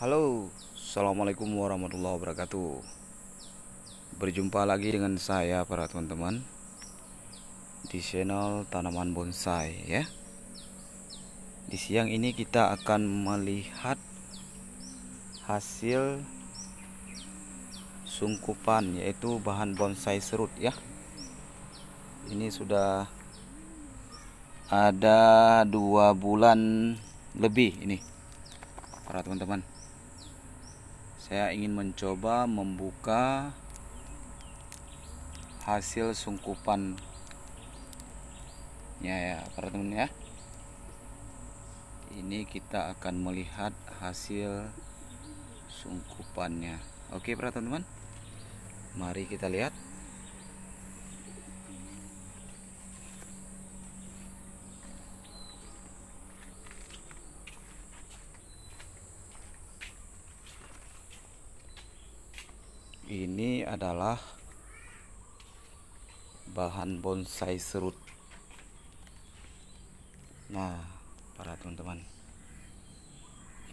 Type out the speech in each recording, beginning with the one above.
Halo, Assalamualaikum warahmatullahi wabarakatuh Berjumpa lagi dengan saya para teman-teman Di channel Tanaman Bonsai ya Di siang ini kita akan melihat Hasil Sungkupan yaitu bahan bonsai serut ya Ini sudah Ada dua bulan lebih ini Para teman-teman saya ingin mencoba membuka hasil sungkupan ya ya para teman ya ini kita akan melihat hasil sungkupannya oke para teman mari kita lihat ini adalah bahan bonsai serut nah para teman-teman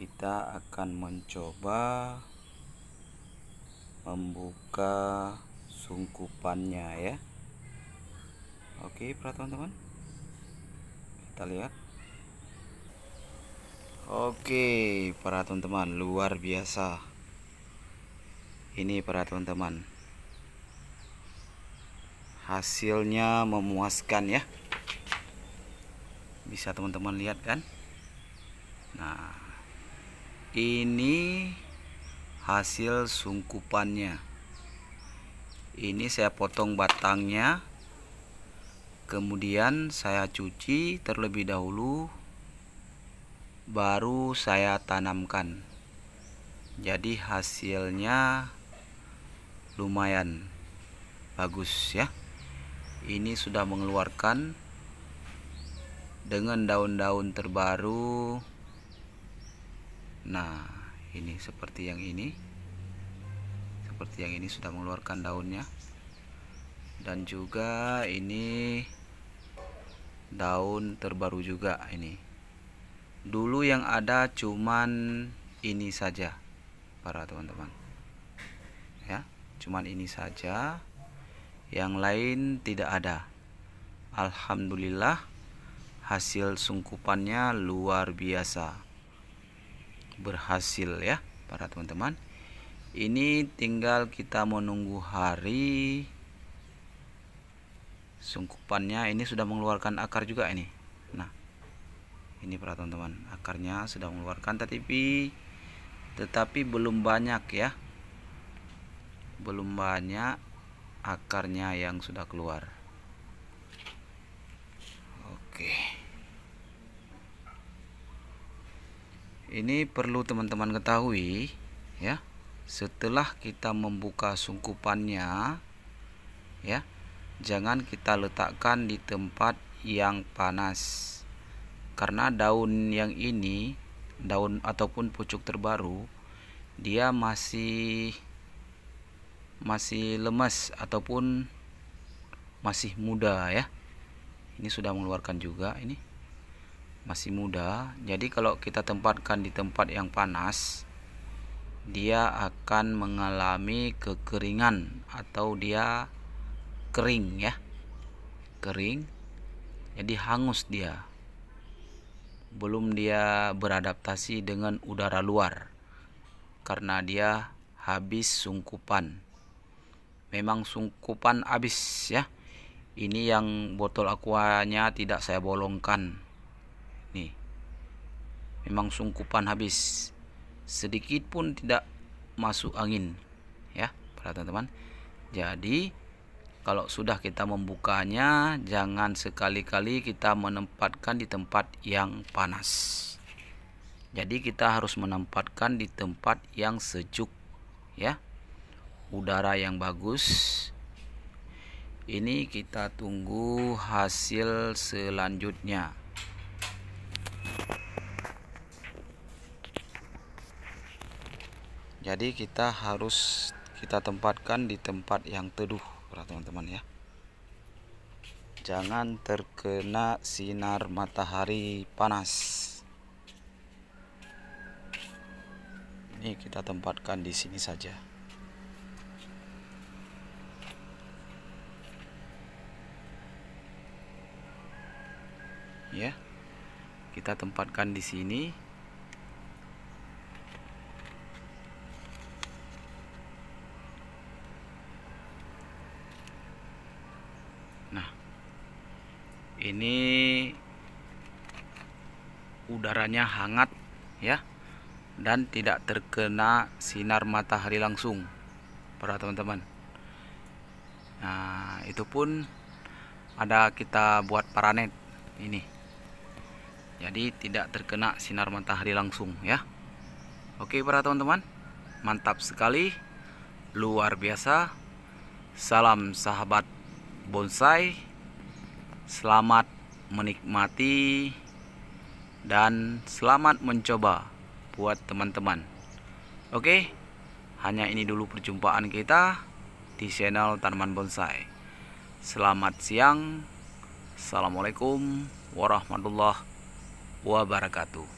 kita akan mencoba membuka sungkupannya ya oke para teman-teman kita lihat oke para teman-teman luar biasa ini para teman-teman hasilnya memuaskan ya bisa teman-teman lihat kan nah ini hasil sungkupannya ini saya potong batangnya kemudian saya cuci terlebih dahulu baru saya tanamkan jadi hasilnya lumayan bagus ya ini sudah mengeluarkan dengan daun-daun terbaru nah ini seperti yang ini seperti yang ini sudah mengeluarkan daunnya dan juga ini daun terbaru juga ini dulu yang ada cuman ini saja para teman-teman cuman ini saja yang lain tidak ada Alhamdulillah hasil sungkupannya luar biasa berhasil ya para teman-teman ini tinggal kita menunggu hari sungkupannya ini sudah mengeluarkan akar juga ini nah ini para teman-teman akarnya sudah mengeluarkan tetapi tetapi belum banyak ya belum banyak akarnya yang sudah keluar oke ini perlu teman-teman ketahui ya setelah kita membuka sungkupannya ya jangan kita letakkan di tempat yang panas karena daun yang ini daun ataupun pucuk terbaru dia masih masih lemas ataupun masih muda ya ini sudah mengeluarkan juga ini masih muda jadi kalau kita tempatkan di tempat yang panas dia akan mengalami kekeringan atau dia kering ya kering jadi hangus dia belum dia beradaptasi dengan udara luar karena dia habis sungkupan memang sungkupan habis ya ini yang botol aquanya tidak saya bolongkan nih memang sungkupan habis sedikit pun tidak masuk angin ya para teman-teman jadi kalau sudah kita membukanya jangan sekali-kali kita menempatkan di tempat yang panas jadi kita harus menempatkan di tempat yang sejuk ya udara yang bagus ini kita tunggu hasil selanjutnya jadi kita harus kita tempatkan di tempat yang teduh teman-teman ya jangan terkena sinar matahari panas ini kita tempatkan di sini saja ya kita tempatkan di sini nah ini udaranya hangat ya dan tidak terkena sinar matahari langsung para teman-teman nah itu pun ada kita buat paranet ini jadi tidak terkena sinar matahari langsung ya oke para teman-teman mantap sekali luar biasa salam sahabat bonsai selamat menikmati dan selamat mencoba buat teman-teman oke hanya ini dulu perjumpaan kita di channel Tanaman Bonsai. Selamat siang. Assalamualaikum warahmatullahi wabarakatuh